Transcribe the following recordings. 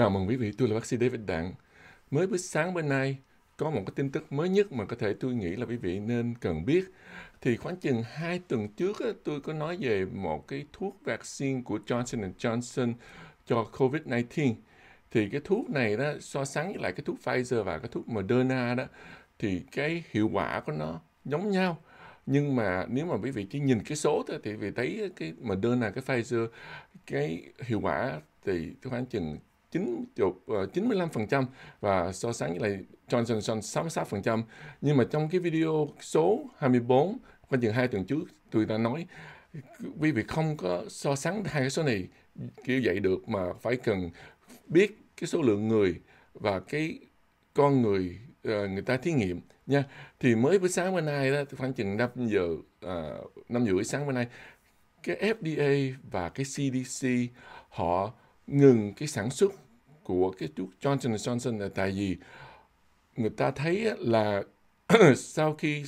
Chào mừng quý vị, tôi là bác sĩ David Đặng. Mới buổi sáng bên nay có một cái tin tức mới nhất mà có thể tôi nghĩ là quý vị nên cần biết. Thì khoảng chừng hai tuần trước tôi có nói về một cái thuốc vaccine của Johnson Johnson cho COVID-19. Thì cái thuốc này đó so sánh với lại cái thuốc Pfizer và cái thuốc Moderna đó thì cái hiệu quả của nó giống nhau nhưng mà nếu mà quý vị chỉ nhìn cái số thôi thì quý vị thấy cái Moderna cái Pfizer cái hiệu quả thì khoảng chừng 90 95% ờ, và so sánh với lại Johnson Johnson 66%. Nhưng mà trong cái video số 24 khoảng chừng hai tuần trước tôi đã nói quý vị không có so sánh hai cái số này kiểu vậy được mà phải cần biết cái số lượng người và cái con người ờ, người ta thí nghiệm nha thì mới buổi sáng bên nay đó khoảng chừng 5 giờ à, 5 rưỡi sáng bên nay cái FDA và cái CDC họ ngừng cái sản xuất của cái thuốc Johnson Johnson là tại vì người ta thấy là sau khi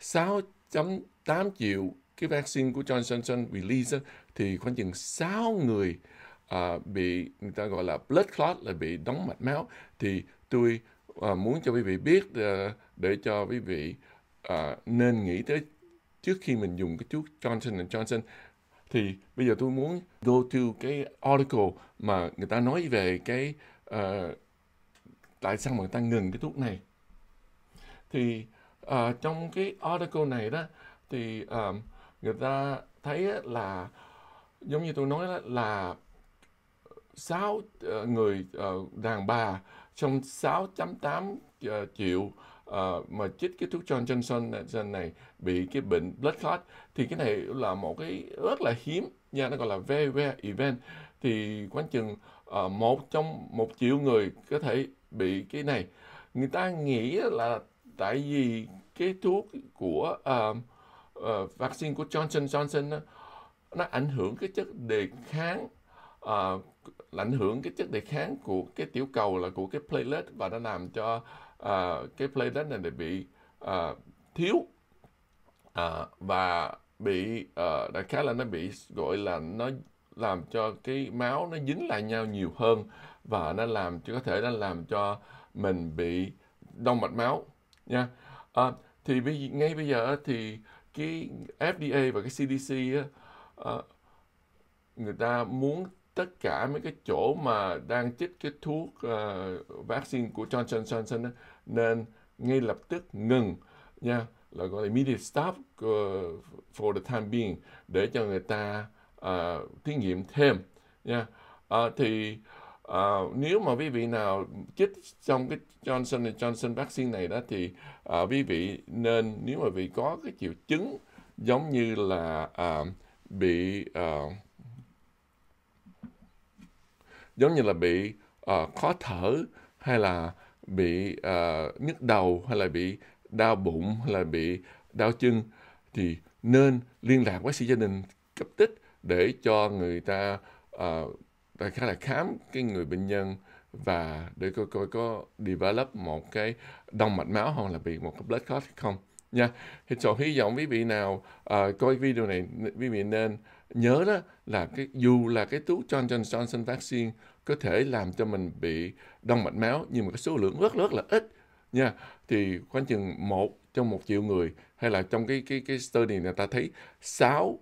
6.8 triệu cái vaccine của Johnson Johnson release thì khoảng chừng 6 người uh, bị người ta gọi là blood clot là bị đóng mạch máu thì tôi uh, muốn cho quý vị biết uh, để cho quý vị uh, nên nghĩ tới trước khi mình dùng cái thuốc Johnson Johnson thì bây giờ tôi muốn go to cái article mà người ta nói về cái uh, tại sao mà người ta ngừng cái thuốc này thì uh, trong cái article này đó thì uh, người ta thấy là giống như tôi nói là, là sáu uh, người uh, đàn bà trong 6.8 uh, triệu uh, mà chích cái thuốc John Johnson Johnson này bị cái bệnh blood clot thì cái này là một cái rất là hiếm nha nó gọi là very rare event thì khoảng chừng uh, một trong một triệu người có thể bị cái này người ta nghĩ là tại vì cái thuốc của uh, uh, vaccine của Johnson Johnson đó, nó ảnh hưởng cái chất đề kháng uh, ảnh hưởng cái chất đề kháng của cái tiểu cầu là của cái platelet và nó làm cho à, cái platelet này bị à, thiếu à, và bị à, đại khái là nó bị gọi là nó làm cho cái máu nó dính lại nhau nhiều hơn và nó làm cho có thể nó làm cho mình bị đông mạch máu nha à, thì bây, ngay bây giờ thì cái FDA và cái CDC uh, người ta muốn tất cả mấy cái chỗ mà đang chích cái thuốc uh, vaccine của Johnson Johnson đó, nên ngay lập tức ngừng nha là gọi là immediate stop uh, for the time being để cho người ta uh, thí nghiệm thêm nha uh, thì uh, nếu mà quý vị nào chích trong cái Johnson Johnson vaccine này đó thì uh, quý vị nên nếu mà vị có cái triệu chứng giống như là uh, bị uh, giống như là bị uh, khó thở hay là bị uh, nhức đầu hay là bị đau bụng hay là bị đau chân thì nên liên lạc với sĩ gia đình cấp tích để cho người ta uh, ờ, đại khái là khám cái người bệnh nhân và để coi coi có develop một cái đông mạch máu hoặc là bị một cái blood clot không nha thì chọn hy vọng quý vị nào uh, coi video này quý vị nên nhớ đó là cái dù là cái thuốc Johnson Johnson vaccine có thể làm cho mình bị đông mạch máu nhưng mà cái số lượng rất rất là ít nha thì khoảng chừng một trong một triệu người hay là trong cái cái cái study này ta thấy 6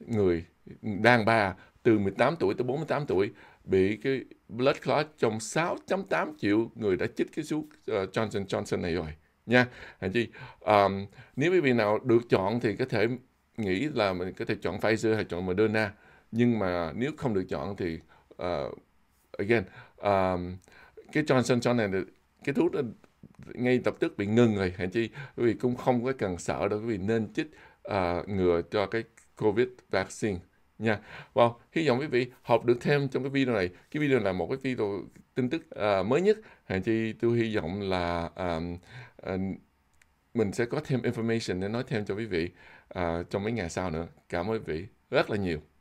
người đàn bà từ 18 tuổi tới 48 tuổi bị cái blood clot trong 6.8 triệu người đã chích cái thuốc uh, ờ, Johnson Johnson này rồi nha anh chị um, nếu quý vị nào được chọn thì có thể nghĩ là mình có thể chọn Pfizer hay chọn Moderna nhưng mà nếu không được chọn thì uh, again um, cái Johnson Johnson này cái thuốc đó ngay lập tức bị ngừng rồi hả chi quý vị cũng không có cần sợ đâu quý vị nên chích uh, ngừa cho cái covid vaccine nha. Wow, hy vọng quý vị học được thêm trong cái video này. Cái video là một cái video tin tức uh, mới nhất. hàng chi tôi hy vọng là um, uh, mình sẽ có thêm information để nói thêm cho quý vị uh, trong mấy ngày sau nữa. Cảm ơn quý vị rất là nhiều.